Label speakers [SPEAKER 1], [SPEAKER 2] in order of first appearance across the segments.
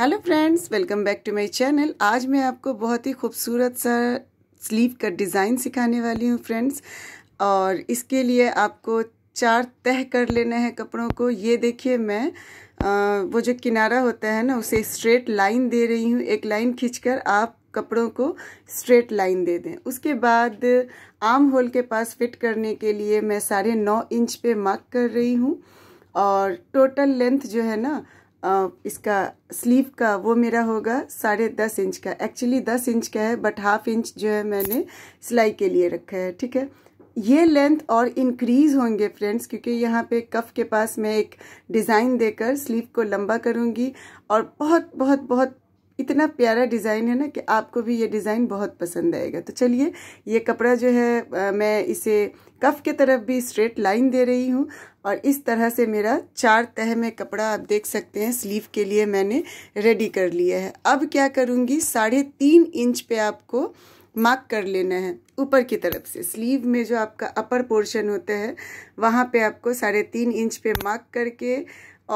[SPEAKER 1] hello friends welcome back to my channel आज मैं आपको बहुत ही खूबसूरत सा स्लीव का डिज़ाइन सिखाने वाली हूँ फ्रेंड्स और इसके लिए आपको चार तह कर लेना है कपड़ों को ये देखिए मैं आ, वो जो किनारा होता है ना उसे स्ट्रेट लाइन दे रही हूँ एक लाइन खींचकर आप कपड़ों को स्ट्रेट लाइन दे दें उसके बाद आर्म होल के पास फिट करने के लिए मैं साढ़े नौ इंच पे मार्क कर रही हूँ और टोटल लेंथ जो है ना इसका स्लीव का वो मेरा होगा साढ़े दस इंच का एक्चुअली दस इंच का है बट हाफ इंच जो है मैंने सिलाई के लिए रखा है ठीक है ये लेंथ और इंक्रीज होंगे फ्रेंड्स क्योंकि यहाँ पे कफ के पास मैं एक डिज़ाइन देकर स्लीव को लंबा करूँगी और बहुत बहुत बहुत इतना प्यारा डिज़ाइन है ना कि आपको भी ये डिज़ाइन बहुत पसंद आएगा तो चलिए ये कपड़ा जो है आ, मैं इसे कफ के तरफ भी स्ट्रेट लाइन दे रही हूँ और इस तरह से मेरा चार तह में कपड़ा आप देख सकते हैं स्लीव के लिए मैंने रेडी कर लिया है अब क्या करूँगी साढ़े तीन इंच पे आपको मार्क कर लेना है ऊपर की तरफ से स्लीव में जो आपका अपर पोर्शन होता है वहाँ पर आपको साढ़े तीन इंच पर मार्क करके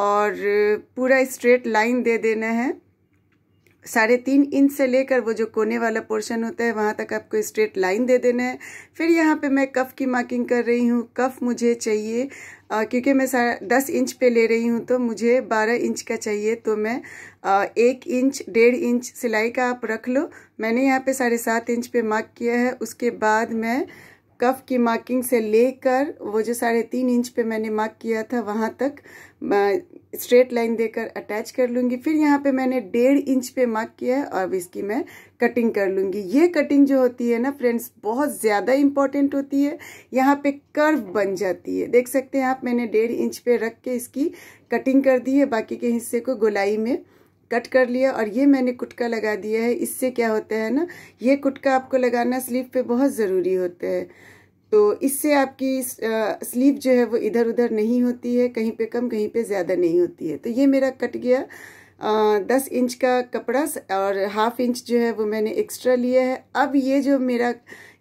[SPEAKER 1] और पूरा स्ट्रेट लाइन दे देना है साढ़े तीन इंच से लेकर वो जो कोने वाला पोर्शन होता है वहाँ तक आपको स्ट्रेट लाइन दे देना है फिर यहाँ पे मैं कफ की मार्किंग कर रही हूँ कफ मुझे चाहिए आ, क्योंकि मैं दस इंच पे ले रही हूँ तो मुझे बारह इंच का चाहिए तो मैं आ, एक इंच डेढ़ इंच सिलाई का आप रख लो मैंने यहाँ पे साढ़े सात इंच पे मार्क किया है उसके बाद मैं कफ की मार्किंग से लेकर वो जो साढ़े तीन इंच पे मैंने मार्क किया था वहाँ तक स्ट्रेट लाइन देकर अटैच कर लूँगी फिर यहाँ पे मैंने डेढ़ इंच पे मार्क किया है और इसकी मैं कटिंग कर लूँगी ये कटिंग जो होती है ना फ्रेंड्स बहुत ज़्यादा इम्पॉर्टेंट होती है यहाँ पे कर्व बन जाती है देख सकते हैं आप मैंने डेढ़ इंच पे रख के इसकी कटिंग कर दी है बाकी के हिस्से को गुलाई में कट कर लिया और ये मैंने कुटका लगा दिया है इससे क्या होता है ना ये कुटका आपको लगाना स्लीव पे बहुत ज़रूरी होता है तो इससे आपकी स्लीव जो है वो इधर उधर नहीं होती है कहीं पे कम कहीं पे ज़्यादा नहीं होती है तो ये मेरा कट गया आ, दस इंच का कपड़ा और हाफ इंच जो है वो मैंने एक्स्ट्रा लिया है अब ये जो मेरा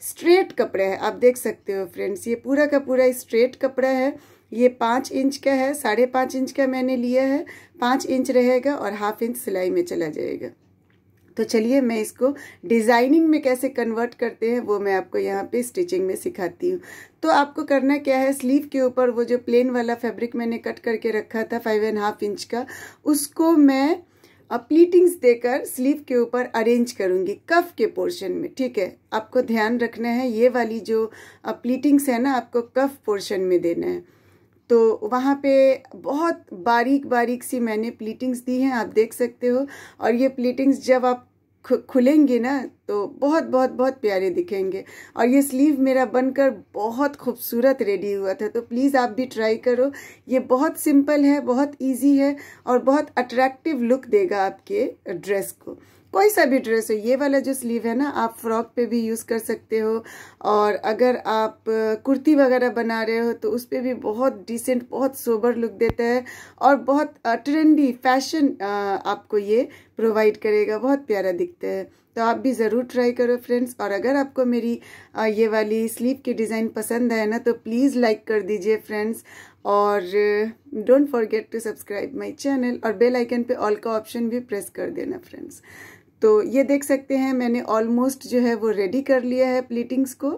[SPEAKER 1] स्ट्रेट कपड़ा है आप देख सकते हो फ्रेंड्स ये पूरा का पूरा स्ट्रेट कपड़ा है ये पाँच इंच का है साढ़े पाँच इंच का मैंने लिया है पाँच इंच रहेगा और हाफ इंच सिलाई में चला जाएगा तो चलिए मैं इसको डिज़ाइनिंग में कैसे कन्वर्ट करते हैं वो मैं आपको यहाँ पे स्टिचिंग में सिखाती हूँ तो आपको करना क्या है स्लीव के ऊपर वो जो प्लेन वाला फैब्रिक मैंने कट करके रखा था फाइव एंड हाफ इंच का उसको मैं प्लीटिंग्स देकर स्लीव के ऊपर अरेंज करूँगी कफ के पोर्शन में ठीक है आपको ध्यान रखना है ये वाली जो प्लीटिंग्स है ना आपको कफ पोर्शन में देना है तो वहाँ पे बहुत बारीक बारीक सी मैंने प्लीटिंग्स दी हैं आप देख सकते हो और ये प्लीटिंग्स जब आप खुलेंगे ना तो बहुत बहुत बहुत प्यारे दिखेंगे और ये स्लीव मेरा बनकर बहुत खूबसूरत रेडी हुआ था तो प्लीज़ आप भी ट्राई करो ये बहुत सिंपल है बहुत इजी है और बहुत अट्रैक्टिव लुक देगा आपके ड्रेस को कोई सा भी ड्रेस हो ये वाला जो स्लीव है ना आप फ्रॉक पे भी यूज़ कर सकते हो और अगर आप कुर्ती वगैरह बना रहे हो तो उस पर भी बहुत डिसेंट बहुत सोबर लुक देता है और बहुत ट्रेंडी फैशन आपको ये प्रोवाइड करेगा बहुत प्यारा दिखता है तो आप भी ज़रूर ट्राई करो फ्रेंड्स और अगर आपको मेरी ये वाली स्लीव की डिज़ाइन पसंद है ना तो प्लीज़ लाइक कर दीजिए फ्रेंड्स और don't forget to subscribe my channel और बेल आइकन पे ऑल का ऑप्शन भी प्रेस कर देना फ्रेंड्स तो ये देख सकते हैं मैंने ऑलमोस्ट जो है वो रेडी कर लिया है प्लीटिंग्स को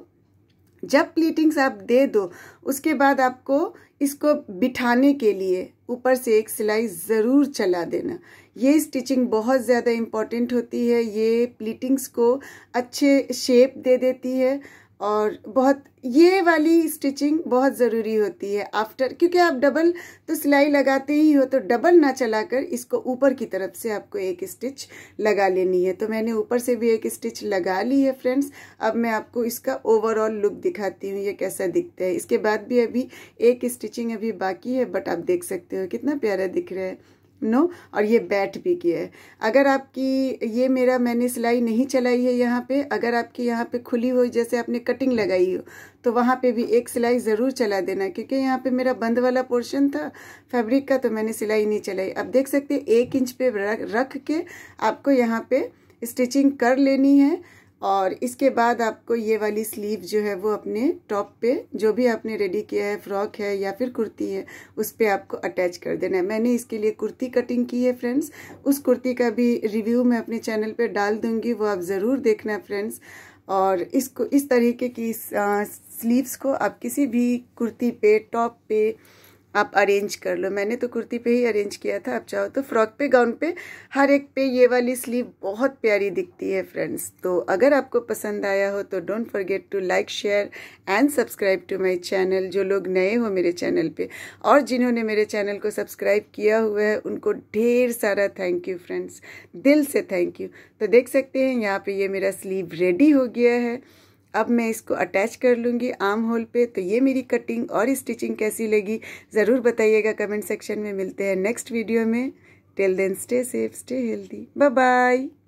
[SPEAKER 1] जब प्लीटिंग्स आप दे दो उसके बाद आपको इसको बिठाने के लिए ऊपर से एक सिलाई ज़रूर चला देना ये स्टिचिंग बहुत ज़्यादा इम्पॉर्टेंट होती है ये प्लीटिंग्स को अच्छे शेप दे देती है और बहुत ये वाली स्टिचिंग बहुत ज़रूरी होती है आफ्टर क्योंकि आप डबल तो सिलाई लगाते ही हो तो डबल ना चलाकर इसको ऊपर की तरफ से आपको एक स्टिच लगा लेनी है तो मैंने ऊपर से भी एक स्टिच लगा ली है फ्रेंड्स अब मैं आपको इसका ओवरऑल लुक दिखाती हूँ ये कैसा दिखता है इसके बाद भी अभी एक स्टिचिंग अभी बाकी है बट आप देख सकते हो कितना प्यारा दिख रहा है नो और ये बैट भी किया है अगर आपकी ये मेरा मैंने सिलाई नहीं चलाई है यहाँ पे अगर आपकी यहाँ पे खुली हो जैसे आपने कटिंग लगाई हो तो वहाँ पे भी एक सिलाई ज़रूर चला देना क्योंकि यहाँ पे मेरा बंद वाला पोर्शन था फैब्रिक का तो मैंने सिलाई नहीं चलाई अब देख सकते एक इंच पे रख के आपको यहाँ पे स्टिचिंग कर लेनी है और इसके बाद आपको ये वाली स्लीव जो है वो अपने टॉप पे जो भी आपने रेडी किया है फ्रॉक है या फिर कुर्ती है उस पर आपको अटैच कर देना है मैंने इसके लिए कुर्ती कटिंग की है फ्रेंड्स उस कुर्ती का भी रिव्यू मैं अपने चैनल पे डाल दूंगी वो आप ज़रूर देखना फ्रेंड्स और इसको इस तरीके की स्लीव्स को आप किसी भी कुर्ती पे टॉप पे आप अरेंज कर लो मैंने तो कुर्ती पे ही अरेंज किया था आप चाहो तो फ्रॉक पे गाउन पे हर एक पे ये वाली स्लीव बहुत प्यारी दिखती है फ्रेंड्स तो अगर आपको पसंद आया हो तो don't forget to like share and subscribe to my channel जो लोग नए हो मेरे चैनल पे और जिन्होंने मेरे चैनल को सब्सक्राइब किया हुआ है उनको ढेर सारा थैंक यू फ्रेंड्स दिल से थैंक यू तो देख सकते हैं यहाँ पर ये मेरा स्लीव रेडी हो गया है अब मैं इसको अटैच कर लूँगी आर्म होल पे तो ये मेरी कटिंग और स्टिचिंग कैसी लगी ज़रूर बताइएगा कमेंट सेक्शन में मिलते हैं नेक्स्ट वीडियो में till then stay safe stay healthy bye bye